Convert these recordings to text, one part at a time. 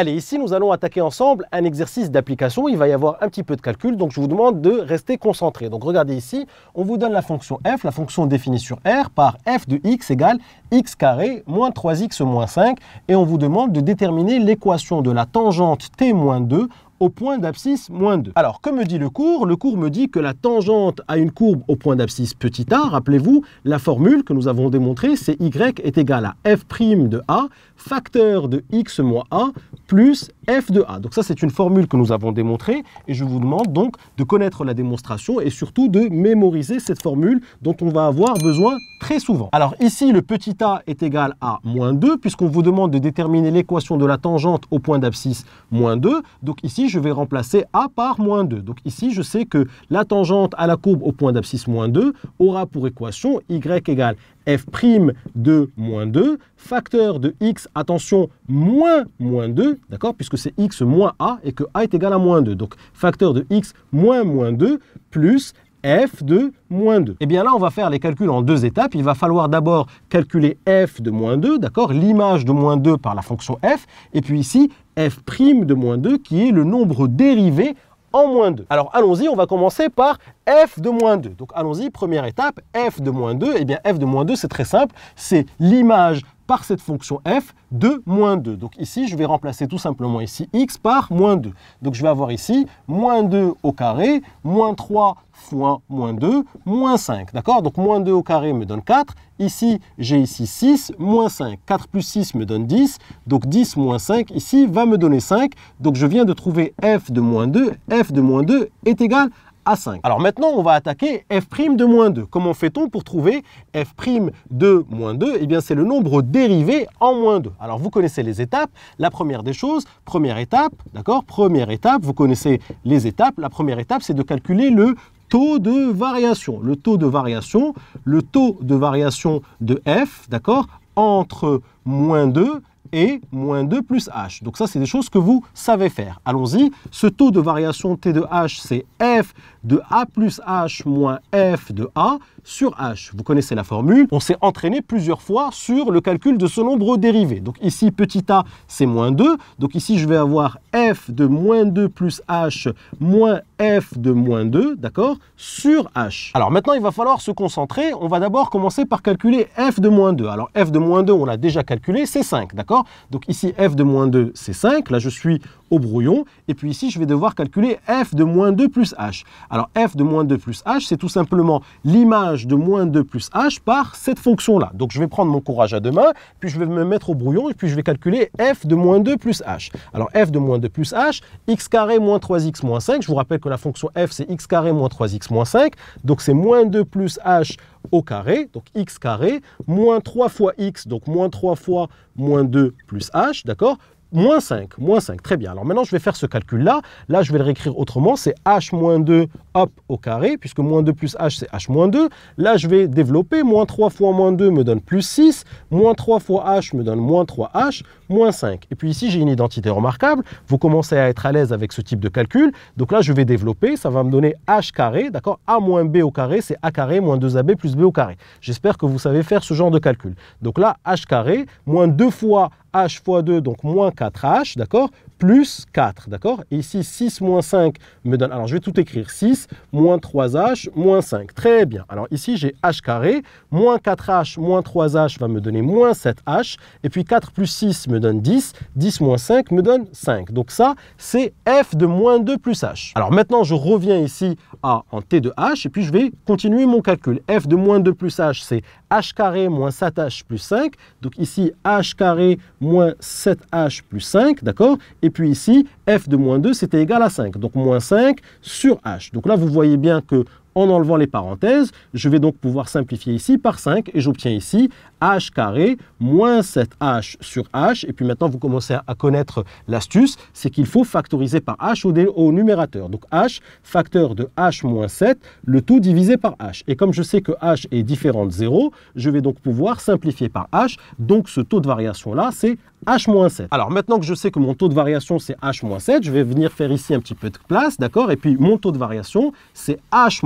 Allez, ici, nous allons attaquer ensemble un exercice d'application. Il va y avoir un petit peu de calcul, donc je vous demande de rester concentré. Donc regardez ici, on vous donne la fonction f, la fonction définie sur R, par f de x égale x carré moins 3x moins 5, et on vous demande de déterminer l'équation de la tangente t moins 2 au point d'abscisse moins 2. Alors, que me dit le cours Le cours me dit que la tangente à une courbe au point d'abscisse petit a, rappelez-vous, la formule que nous avons démontrée, c'est y est égal à f' prime de a, facteur de x moins a, plus f de a. Donc ça, c'est une formule que nous avons démontrée, et je vous demande donc de connaître la démonstration et surtout de mémoriser cette formule dont on va avoir besoin très souvent. Alors ici, le petit a est égal à moins 2, puisqu'on vous demande de déterminer l'équation de la tangente au point d'abscisse moins 2. Donc ici, je vais remplacer a par moins 2. Donc ici, je sais que la tangente à la courbe au point d'abscisse moins 2 aura pour équation y égale f' de moins 2, facteur de x, attention, moins moins 2, d'accord, puisque c'est x moins a et que a est égal à moins 2. Donc facteur de x moins moins 2 plus f de moins 2. Et eh bien là, on va faire les calculs en deux étapes. Il va falloir d'abord calculer f de moins 2, d'accord L'image de moins 2 par la fonction f, et puis ici, f' de moins 2 qui est le nombre dérivé en moins 2. Alors allons-y, on va commencer par f de moins 2. Donc allons-y, première étape, f de moins 2. Eh bien f de moins 2, c'est très simple, c'est l'image par cette fonction f de moins 2. Donc ici, je vais remplacer tout simplement ici x par moins 2. Donc je vais avoir ici moins 2 au carré, moins 3 fois moins 2, moins 5. D'accord Donc moins 2 au carré me donne 4. Ici, j'ai ici 6, moins 5. 4 plus 6 me donne 10. Donc 10 moins 5, ici, va me donner 5. Donc je viens de trouver f de moins 2. f de moins 2 est égal à 5 Alors maintenant, on va attaquer f' de moins 2. Comment fait-on pour trouver f' de moins 2 Eh bien, c'est le nombre dérivé en moins 2. Alors, vous connaissez les étapes. La première des choses, première étape, d'accord Première étape, vous connaissez les étapes. La première étape, c'est de calculer le taux de variation. Le taux de variation, le taux de variation de f, d'accord Entre moins 2 et moins 2 plus h. Donc ça, c'est des choses que vous savez faire. Allons-y. Ce taux de variation t de h, c'est f de A plus H moins F de A sur H. Vous connaissez la formule, on s'est entraîné plusieurs fois sur le calcul de ce nombre dérivé. Donc ici, petit a, c'est moins 2. Donc ici, je vais avoir F de moins 2 plus H moins F de moins 2, d'accord, sur H. Alors maintenant, il va falloir se concentrer. On va d'abord commencer par calculer F de moins 2. Alors F de moins 2, on l'a déjà calculé, c'est 5, d'accord Donc ici, F de moins 2, c'est 5. Là, je suis au brouillon. Et puis ici, je vais devoir calculer f de moins 2 plus h. Alors f de moins 2 plus h, c'est tout simplement l'image de moins 2 plus h par cette fonction-là. Donc je vais prendre mon courage à deux mains, puis je vais me mettre au brouillon, et puis je vais calculer f de moins 2 plus h. Alors f de moins 2 plus h, x carré moins 3x moins 5. Je vous rappelle que la fonction f, c'est x carré moins 3x moins 5. Donc c'est moins 2 plus h au carré, donc x carré, moins 3 fois x, donc moins 3 fois moins 2 plus h, d'accord Moins 5, 5, très bien. Alors maintenant, je vais faire ce calcul-là. Là, je vais le réécrire autrement. C'est h moins 2, hop, au carré, puisque moins 2 plus h, c'est h moins 2. Là, je vais développer. Moins 3 fois moins 2 me donne plus 6. Moins 3 fois h me donne moins 3h, moins 5. Et puis ici, j'ai une identité remarquable. Vous commencez à être à l'aise avec ce type de calcul. Donc là, je vais développer. Ça va me donner h carré, d'accord a moins b au carré, c'est a carré moins 2ab plus b au carré. J'espère que vous savez faire ce genre de calcul. Donc là, h carré, moins 2 fois h fois 2, donc moins 4H, d'accord plus 4, d'accord Et ici, 6 moins 5 me donne... Alors, je vais tout écrire. 6 moins 3h moins 5. Très bien. Alors ici, j'ai h carré. Moins 4h moins 3h va me donner moins 7h. Et puis 4 plus 6 me donne 10. 10 moins 5 me donne 5. Donc ça, c'est f de moins 2 plus h. Alors maintenant, je reviens ici à en t de h. Et puis, je vais continuer mon calcul. f de moins 2 plus h, c'est h carré moins 7h plus 5. Donc ici, h carré moins 7h plus 5, d'accord et puis ici, f de moins 2, c'était égal à 5. Donc moins 5 sur h. Donc là, vous voyez bien que en enlevant les parenthèses, je vais donc pouvoir simplifier ici par 5 et j'obtiens ici h carré moins 7h sur h. Et puis maintenant, vous commencez à connaître l'astuce, c'est qu'il faut factoriser par h au, numérateur. Donc h, facteur de h moins 7, le tout divisé par h. Et comme je sais que h est différent de 0, je vais donc pouvoir simplifier par h. Donc ce taux de variation-là, c'est h-7. moins Alors maintenant que je sais que mon taux de variation, c'est h-7, moins je vais venir faire ici un petit peu de place, d'accord Et puis mon taux de variation, c'est h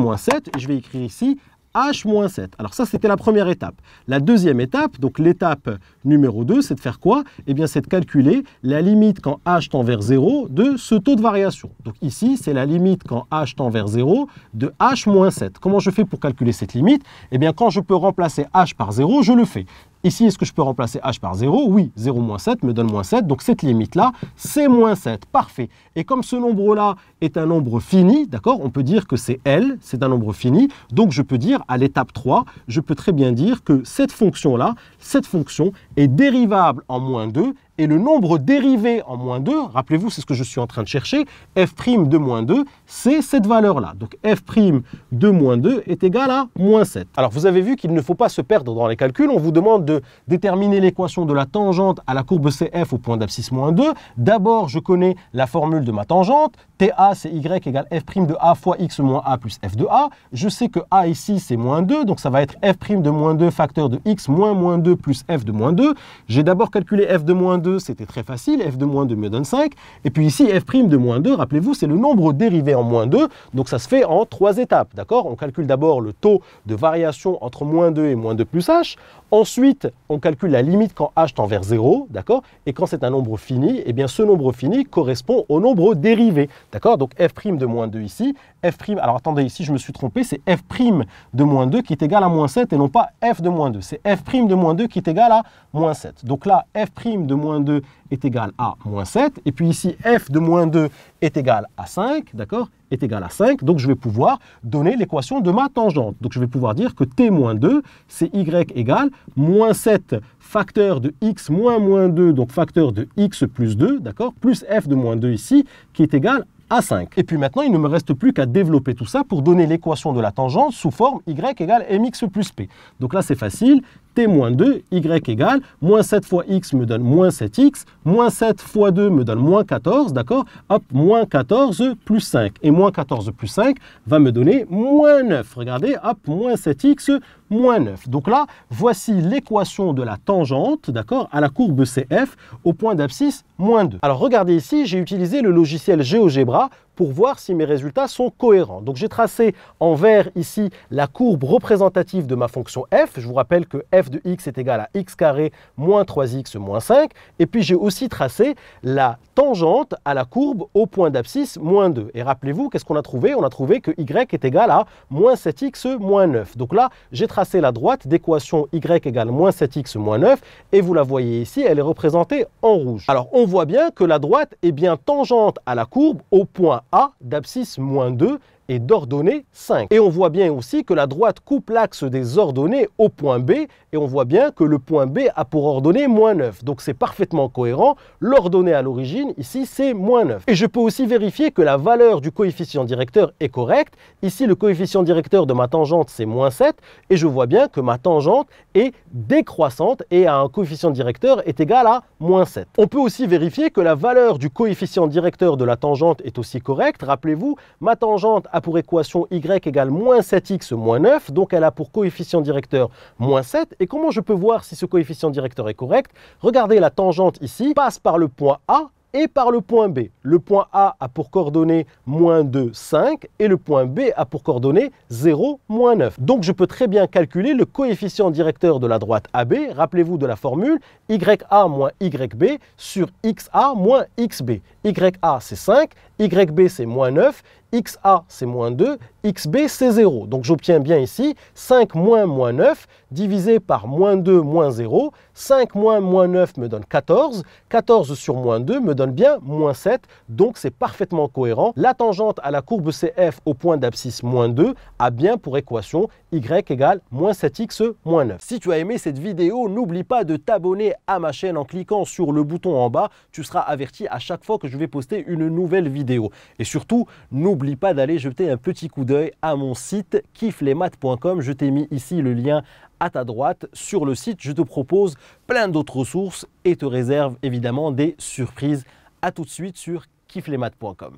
et je vais écrire ici h-7. Alors ça, c'était la première étape. La deuxième étape, donc l'étape numéro 2, c'est de faire quoi Eh bien, c'est de calculer la limite quand h tend vers 0 de ce taux de variation. Donc ici, c'est la limite quand h tend vers 0 de h-7. Comment je fais pour calculer cette limite Eh bien, quand je peux remplacer h par 0, je le fais. Ici, est-ce que je peux remplacer h par 0 Oui, 0 moins 7 me donne moins 7. Donc cette limite-là, c'est moins 7. Parfait. Et comme ce nombre-là est un nombre fini, d'accord On peut dire que c'est L, c'est un nombre fini. Donc je peux dire, à l'étape 3, je peux très bien dire que cette fonction-là, cette fonction est dérivable en moins 2 et le nombre dérivé en moins 2, rappelez-vous, c'est ce que je suis en train de chercher, f' de moins 2, c'est cette valeur-là. Donc f' de moins 2 est égal à moins 7. Alors vous avez vu qu'il ne faut pas se perdre dans les calculs. On vous demande de déterminer l'équation de la tangente à la courbe CF au point d'abscisse moins 2. D'abord, je connais la formule de ma tangente. TA, c'est y égale f' de a fois x moins a plus f de a. Je sais que a ici, c'est moins 2, donc ça va être f' de moins 2 facteur de x moins moins 2 plus f de moins 2. J'ai d'abord calculé f de moins 2 2 c'était très facile, f de moins 2 me donne 5. Et puis ici, f' de moins 2, rappelez-vous, c'est le nombre dérivé en moins 2, donc ça se fait en trois étapes, d'accord On calcule d'abord le taux de variation entre moins 2 et moins 2 plus h. Ensuite, on calcule la limite quand h tend vers 0, d'accord Et quand c'est un nombre fini, et eh bien ce nombre fini correspond au nombre dérivé, d'accord Donc f' de moins 2 ici, f', alors attendez, ici je me suis trompé, c'est f' prime de moins 2 qui est égal à moins 7 et non pas f de moins 2. C'est f' prime de moins 2 qui est égal à moins 7. Donc là, f' de moins 2 est égal à moins 7. Et puis ici, f de moins 2 est égal à 5, d'accord Est égal à 5. Donc je vais pouvoir donner l'équation de ma tangente. Donc je vais pouvoir dire que t moins 2, c'est y égale moins 7 facteur de x moins moins 2, donc facteur de x plus 2, d'accord Plus f de moins 2 ici, qui est égal à 5. Et puis maintenant, il ne me reste plus qu'à développer tout ça pour donner l'équation de la tangente sous forme y égale mx plus p. Donc là, c'est facile, t moins 2, y égale, moins 7 fois x me donne moins 7x, moins 7 fois 2 me donne moins 14, d'accord Hop, moins 14 plus 5. Et moins 14 plus 5 va me donner moins 9. Regardez, hop, moins 7x moins 9. Donc là, voici l'équation de la tangente, d'accord, à la courbe CF au point d'abscisse moins 2. Alors regardez ici, j'ai utilisé le logiciel GeoGebra pour voir si mes résultats sont cohérents. Donc j'ai tracé en vert ici la courbe représentative de ma fonction f. Je vous rappelle que f de x est égal à x carré moins 3x moins 5. Et puis j'ai aussi tracé la tangente à la courbe au point d'abscisse moins 2. Et rappelez-vous, qu'est-ce qu'on a trouvé On a trouvé que y est égal à moins 7x moins 9. Donc là, j'ai tracé la droite d'équation y égale moins 7x moins 9. Et vous la voyez ici, elle est représentée en rouge. Alors on voit bien que la droite est bien tangente à la courbe au point a d'abscisse moins 2 et d'ordonnée 5. Et on voit bien aussi que la droite coupe l'axe des ordonnées au point B et on voit bien que le point B a pour ordonnée moins 9. Donc c'est parfaitement cohérent. L'ordonnée à l'origine, ici, c'est moins 9. Et je peux aussi vérifier que la valeur du coefficient directeur est correcte. Ici, le coefficient directeur de ma tangente, c'est moins 7 et je vois bien que ma tangente est décroissante et a un coefficient directeur est égal à moins 7. On peut aussi vérifier que la valeur du coefficient directeur de la tangente est aussi correcte. Rappelez-vous, ma tangente a pour équation y égale moins 7x moins 9, donc elle a pour coefficient directeur moins 7. Et comment je peux voir si ce coefficient directeur est correct Regardez la tangente ici, passe par le point A et par le point B. Le point A a pour coordonnées moins 2, 5 et le point B a pour coordonnées 0, moins 9. Donc je peux très bien calculer le coefficient directeur de la droite AB, rappelez-vous de la formule YA moins YB sur XA moins XB. YA c'est 5, YB c'est moins 9, xa c'est moins 2, xb c'est 0. Donc j'obtiens bien ici 5 moins moins 9 divisé par moins 2 moins 0. 5 moins moins 9 me donne 14. 14 sur moins 2 me donne bien moins 7. Donc c'est parfaitement cohérent. La tangente à la courbe CF au point d'abscisse moins 2 a bien pour équation y égale moins 7x moins 9. Si tu as aimé cette vidéo, n'oublie pas de t'abonner à ma chaîne en cliquant sur le bouton en bas. Tu seras averti à chaque fois que je vais poster une nouvelle vidéo. Et surtout, n'oublie pas d'aller jeter un petit coup d'œil à mon site kifflesmaths.com. Je t'ai mis ici le lien à ta droite sur le site. Je te propose plein d'autres ressources et te réserve évidemment des surprises. À tout de suite sur kifflesmaths.com.